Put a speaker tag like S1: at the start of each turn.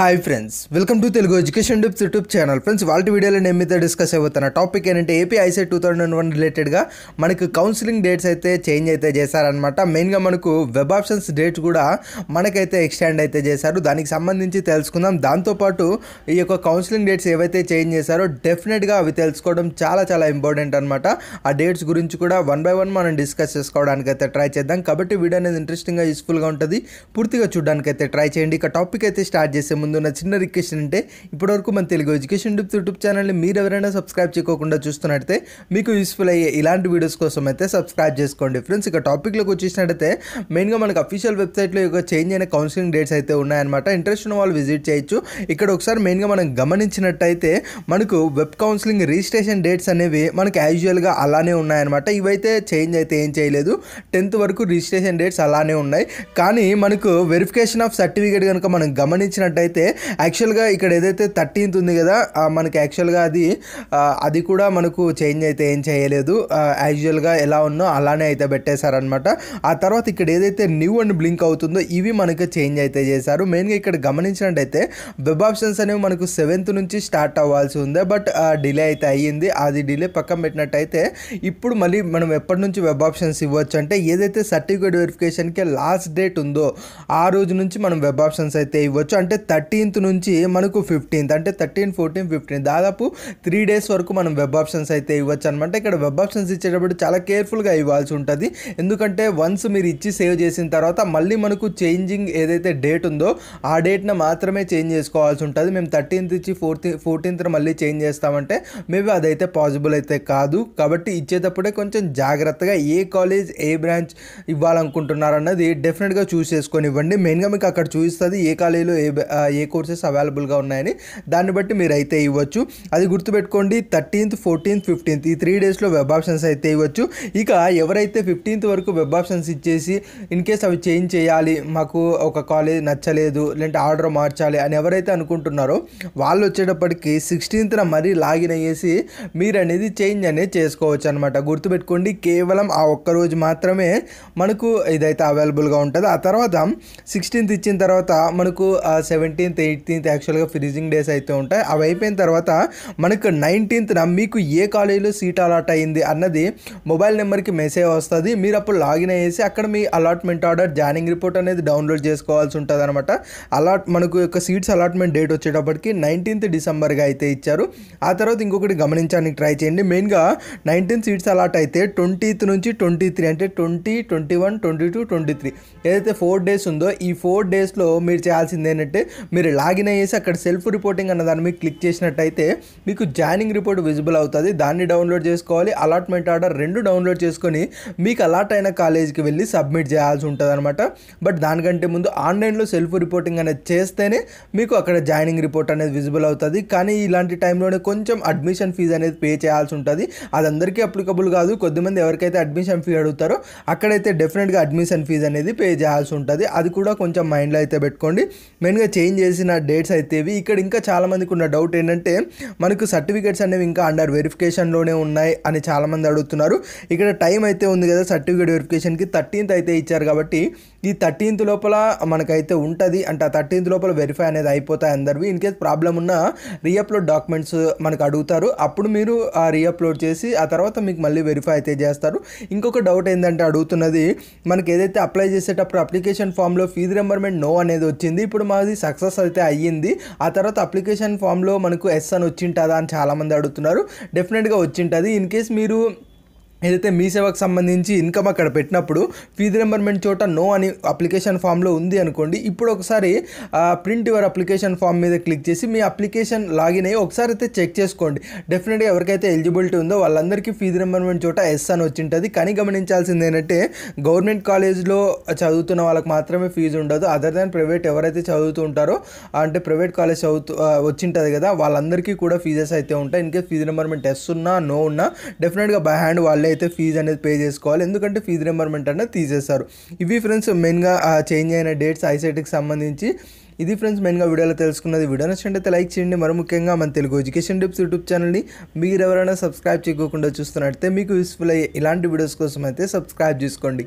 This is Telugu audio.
S1: hi friends welcome to Telugu education tips YouTube channel friends వాళ్ళ వీడియోలో నేను మీద డిస్కస్ అవుతున్న టాపిక్ ఏంటంటే AP ICET two thousand one రిలేటెడ్గా మనకు కౌన్సిలింగ్ డేట్స్ అయితే చేంజ్ అయితే చేశారనమాట మెయిన్గా మనకు వెబ్ ఆప్షన్స్ డేట్స్ కూడా మనకైతే ఎక్స్టెండ్ అయితే చేశారు దానికి సంబంధించి తెలుసుకుందాం దాంతోపాటు ఈ యొక్క కౌన్సిలింగ్ డేట్స్ ఏవైతే చేంజ్ చేశారో డెఫినెట్గా అవి తెలుసుకోవడం చాలా చాలా ఇంపార్టెంట్ అనమాట ఆ డేట్స్ గురించి కూడా వన్ బై వన్ మనం డిస్కస్ చేసుకోవడానికి అయితే ట్రై చేద్దాం కాబట్టి వీడియో అనేది ఇంట్రెస్టింగ్గా యూస్ఫుల్గా ఉంటుంది పూర్తిగా చూడడానికి అయితే ట్రై చేయండి ఇక టాపిక్ అయితే స్టార్ట్ చేసే ముందు ముందు నా చిన్న రిక్వెస్ట్ అంటే ఇప్పటివరకు మన తెలుగు ఎడ్యుకేషన్ యూట్యూబ్ యూట్యూబ్ ఛానల్ని మీరు ఎవరైనా సబ్స్క్రైబ్ చేయకుండా చూస్తున్నట్టయితే మీకు యూస్ఫుల్ అయ్యే ఇలాంటి వీడియోస్ కోసం అయితే సబ్స్క్రైబ్ చేసుకోండి ఫ్రెండ్స్ ఇక టాపిక్లోకి వచ్చేసినట్టయితే మెయిన్గా మనకు అఫీషియల్ వెబ్సైట్లో ఇక చేంజ్ అయిన కౌన్సిలింగ్ డేట్స్ అయితే ఉన్నాయన్నమాట ఇంట్రెస్ట్ ఉన్న వాళ్ళు విజిట్ చేయొచ్చు ఇక్కడ ఒకసారి మెయిన్గా మనం గమనించినట్టయితే మనకు వెబ్ కౌన్సిలింగ్ రిజిస్ట్రేషన్ డేట్స్ అనేవి మనకి యాజువల్గా అలానే ఉన్నాయన్నమాట ఇవైతే చేంజ్ అయితే ఏం చేయలేదు టెన్త్ వరకు రిజిస్ట్రేషన్ డేట్స్ అలానే ఉన్నాయి కానీ మనకు వెరిఫికేషన్ ఆఫ్ సర్టిఫికేట్ కనుక మనం గమనించినట్టయితే అయితే యాక్చువల్గా ఇక్కడ ఏదైతే థర్టీన్త్ ఉంది కదా మనకి యాక్చువల్గా అది అది కూడా మనకు చేంజ్ అయితే ఏం చేయలేదు యాక్చువల్గా ఎలా ఉన్నో అలానే అయితే పెట్టేశారనమాట ఆ తర్వాత ఇక్కడ ఏదైతే న్యూ అండ్ బ్లింక్ అవుతుందో ఇవి మనకి చేంజ్ అయితే చేశారు మెయిన్గా ఇక్కడ గమనించినట్టయితే వెబ్ ఆప్షన్స్ అనేవి మనకు సెవెంత్ నుంచి స్టార్ట్ అవ్వాల్సి ఉంది బట్ డిలే అయితే అయ్యింది అది డిలే పక్కన పెట్టినట్టయితే ఇప్పుడు మళ్ళీ మనం ఎప్పటి నుంచి వెబ్ ఆప్షన్స్ ఇవ్వచ్చు అంటే ఏదైతే సర్టిఫికేట్ వెరిఫికేషన్కి లాస్ట్ డేట్ ఉందో ఆ రోజు నుంచి మనం వెబ్ ఆప్షన్స్ అయితే ఇవ్వచ్చు అంటే థర్టీ థర్టీన్త్ నుంచి మనకు ఫిఫ్టీన్త్ అంటే థర్టీన్ ఫోర్టీన్ ఫిఫ్టీన్ దాదాపు త్రీ డేస్ వరకు మనం వెబ్ ఆప్షన్స్ అయితే ఇవ్వచ్చు అనమాట ఇక్కడ వెబ్ ఆప్షన్స్ ఇచ్చేటప్పుడు చాలా కేర్ఫుల్గా ఇవ్వాల్సి ఉంటుంది ఎందుకంటే వన్స్ మీరు ఇచ్చి సేవ్ చేసిన తర్వాత మళ్ళీ మనకు చేంజింగ్ ఏదైతే డేట్ ఉందో ఆ డేట్ని మాత్రమే చేంజ్ చేసుకోవాల్సి ఉంటుంది మేము థర్టీన్త్ ఇచ్చి ఫోర్తీ ఫోర్టీన్త్ మళ్ళీ చేంజ్ చేస్తామంటే మేబీ అదైతే పాసిబుల్ అయితే కాదు కాబట్టి ఇచ్చేటప్పుడే కొంచెం జాగ్రత్తగా ఏ కాలేజ్ ఏ బ్రాంచ్ ఇవ్వాలనుకుంటున్నారన్నది డెఫినెట్గా చూస్ చేసుకొని ఇవ్వండి మెయిన్గా మీకు అక్కడ చూపిస్తుంది ఏ కాలేజీలో ఏ ఏ ఏ కోర్సెస్ అవైలబుల్గా ఉన్నాయని దాన్ని బట్టి మీరు అయితే ఇవ్వచ్చు అది గుర్తుపెట్టుకోండి థర్టీన్త్ ఫోర్టీన్త్ ఫిఫ్టీన్త్ ఈ త్రీ డేస్లో వెబ్ ఆప్షన్స్ అయితే ఇవ్వచ్చు ఇక ఎవరైతే ఫిఫ్టీన్త్ వరకు వెబ్ ఆప్షన్స్ ఇచ్చేసి ఇన్ కేస్ అవి చేంజ్ చేయాలి మాకు ఒక కాలేజ్ నచ్చలేదు లేదంటే ఆర్డర్ మార్చాలి అని ఎవరైతే అనుకుంటున్నారో వాళ్ళు వచ్చేటప్పటికి సిక్స్టీన్త్న మరీ లాగిన్ అయ్యేసి మీరు అనేది చేంజ్ అనేది చేసుకోవచ్చు అనమాట గుర్తుపెట్టుకోండి కేవలం ఆ ఒక్కరోజు మాత్రమే మనకు ఇదైతే అవైలబుల్గా ఉంటుంది ఆ తర్వాత సిక్స్టీన్త్ ఇచ్చిన తర్వాత మనకు సెవెంటీన్త్ సెవెంటీన్త్ ఎయిటీన్త్ యాక్చువల్గా ఫ్రీజింగ్ డేస్ అయితే ఉంటాయి అవి అయిపోయిన తర్వాత మనకు నైన్టీన్త్న మీకు ఏ కాలేజీలో సీట్ అలాట్ అయ్యింది అన్నది మొబైల్ నెంబర్కి మెసేజ్ వస్తుంది మీరు అప్పుడు లాగిన్ అయ్యేసి అక్కడ మీ అలాట్మెంట్ ఆర్డర్ జాయినింగ్ రిపోర్ట్ అనేది డౌన్లోడ్ చేసుకోవాల్సి ఉంటుంది అనమాట అలాట్ మనకు యొక్క సీట్స్ అలాట్మెంట్ డేట్ వచ్చేటప్పటికి నైన్టీన్త్ డిసెంబర్గా అయితే ఇచ్చారు ఆ తర్వాత ఇంకొకటి గమనించడానికి ట్రై చేయండి మెయిన్గా నైన్టీన్త్ సీట్స్ అలాట్ అయితే ట్వంటీత్ నుంచి ట్వంటీ త్రీ అంటే twenty twenty one twenty two twenty three ఏదైతే ఫోర్ డేస్ ఉందో ఈ ఫోర్ డేస్లో మీరు చేయాల్సింది ఏంటంటే మీరు లాగిన్ అయ్యేసి అక్కడ సెల్ఫ్ రిపోర్టింగ్ అన్న దాని మీద క్లిక్ చేసినట్టయితే మీకు జాయినింగ్ రిపోర్ట్ విజిబుల్ అవుతుంది దాన్ని డౌన్లోడ్ చేసుకోవాలి అలాట్మెంట్ ఆర్డర్ రెండు డౌన్లోడ్ చేసుకొని మీకు అలాట్ అయిన కాలేజీకి వెళ్ళి సబ్మిట్ చేయాల్సి ఉంటుంది అనమాట బట్ దానికంటే ముందు ఆన్లైన్లో సెల్ఫ్ రిపోర్టింగ్ అనేది చేస్తేనే మీకు అక్కడ జాయినింగ్ రిపోర్ట్ అనేది విజిబుల్ అవుతుంది కానీ ఇలాంటి టైంలోనే కొంచెం అడ్మిషన్ ఫీజు అనేది పే చేయాల్సి ఉంటుంది అది అందరికీ అప్లికబుల్ కాదు కొద్దిమంది ఎవరికైతే అడ్మిషన్ ఫీ అడుగుతారో అక్కడైతే డెఫినెట్గా అడ్మిషన్ ఫీజు అనేది పే చేయాల్సి ఉంటుంది అది కూడా కొంచెం మైండ్లో అయితే పెట్టుకోండి మెయిన్గా చేంజ్ చేసిన డేట్స్ అయితేవి ఇక్కడ ఇంకా చాలామందికి ఉన్న డౌట్ ఏంటంటే మనకు సర్టిఫికేట్స్ అనేవి ఇంకా అండర్ వెరిఫికేషన్లోనే ఉన్నాయి అని చాలామంది అడుగుతున్నారు ఇక్కడ టైం అయితే ఉంది కదా సర్టిఫికేట్ వెరిఫికేషన్కి థర్టీన్త్ అయితే ఇచ్చారు కాబట్టి ఈ థర్టీన్త్ లోపల మనకైతే ఉంటుంది అంటే ఆ థర్టీన్త్ లోపల వెరిఫై అనేది అయిపోతాయి అందరివి ఇన్ కేస్ ప్రాబ్లం ఉన్న రీఅప్లోడ్ డాక్యుమెంట్స్ మనకు అడుగుతారు అప్పుడు మీరు ఆ రీఅప్లోడ్ చేసి ఆ తర్వాత మీకు మళ్ళీ వెరిఫై అయితే చేస్తారు ఇంకొక డౌట్ ఏంటంటే అడుగుతున్నది మనకి ఏదైతే అప్లై చేసేటప్పుడు అప్లికేషన్ ఫామ్లో ఫీజు రెంబర్మెంట్ నో అనేది వచ్చింది ఇప్పుడు మాది సక్సెస్ ప్రాసెస్ అయితే అయ్యింది ఆ తర్వాత అప్లికేషన్ ఫామ్లో మనకు ఎస్ అని వచ్చింటుందా అని చాలామంది అడుగుతున్నారు డెఫినెట్గా వచ్చింటుంది ఇన్ కేస్ మీరు ఏదైతే మీ సేవకు సంబంధించి ఇన్కమ్ అక్కడ పెట్టినప్పుడు ఫీజు రెంబర్మెంట్ చోట నో అని అప్లికేషన్ ఫామ్లో ఉంది అనుకోండి ఇప్పుడు ఒకసారి ప్రింట్ యువర్ అప్లికేషన్ ఫామ్ మీద క్లిక్ చేసి మీ అప్లికేషన్ లాగిన్ అయ్యి ఒకసారి అయితే చెక్ చేసుకోండి డెఫినెట్గా ఎవరికైతే ఎలిజిబిలిటీ ఉందో వాళ్ళందరికీ ఫీజు రెంబర్మెంట్ చోట ఎస్ అని వచ్చింటుంది కానీ గమనించాల్సింది ఏంటంటే గవర్నమెంట్ కాలేజ్లో చదువుతున్న వాళ్ళకి మాత్రమే ఫీజు ఉండదు అదర్ దాన్ ప్రైవేట్ ఎవరైతే చదువుతూ ఉంటారో అంటే ప్రైవేట్ కాలేజ్ చదువుతూ వచ్చింటుంది కదా వాళ్ళందరికీ కూడా ఫీజెస్ అయితే ఉంటాయి ఇన్కేస్ ఫీజు రెంబర్మెంట్ ఎస్ ఉన్నా నో ఉన్నా డెఫినెట్గా బై హ్యాండ్ వాళ్ళే అయితే ఫీజు అనేది పే చేసుకోవాలి ఎందుకంటే ఫీజు రింబర్మెంట్ అనేది తీసేస్తారు ఇవి ఫ్రెండ్స్ మెయిన్గా చేంజ్ అయిన డేట్స్ ఐసైటీకి సంబంధించి ఇది ఫ్రెండ్స్ మెయిన్గా వీడియోలో తెలుసుకున్నది వీడియో నచ్చినట్టయితే లైక్ చేయండి మరి ముఖ్యంగా మన తెలుగు ఎడ్యుకేషన్ టిప్స్ యూట్యూబ్ ఛానల్ని మీరు ఎవరైనా సబ్స్క్రైబ్ చేయకుండా చూస్తున్నట్టయితే మీకు యూస్ఫుల్ అయ్యే ఇలాంటి వీడియోస్ కోసం అయితే సబ్స్క్రైబ్ చేసుకోండి